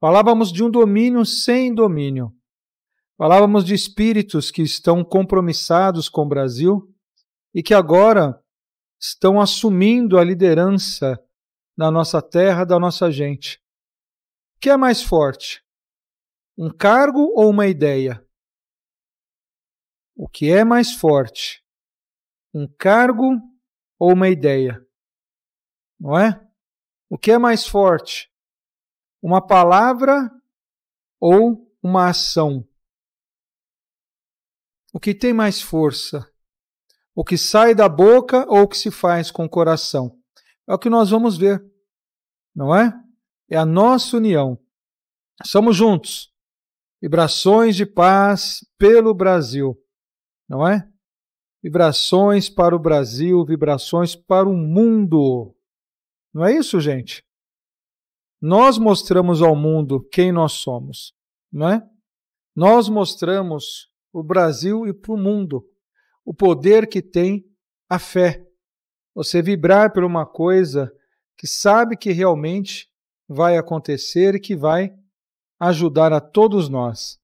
Falávamos de um domínio sem domínio. Falávamos de espíritos que estão compromissados com o Brasil e que agora estão assumindo a liderança da nossa terra, da nossa gente. O que é mais forte? Um cargo ou uma ideia? O que é mais forte? Um cargo ou uma ideia? Não é? O que é mais forte? uma palavra ou uma ação. O que tem mais força? O que sai da boca ou o que se faz com o coração? É o que nós vamos ver, não é? É a nossa união. Somos juntos. Vibrações de paz pelo Brasil, não é? Vibrações para o Brasil, vibrações para o mundo. Não é isso, gente? Nós mostramos ao mundo quem nós somos, não é? Nós mostramos o Brasil e para o mundo o poder que tem a fé. Você vibrar por uma coisa que sabe que realmente vai acontecer e que vai ajudar a todos nós.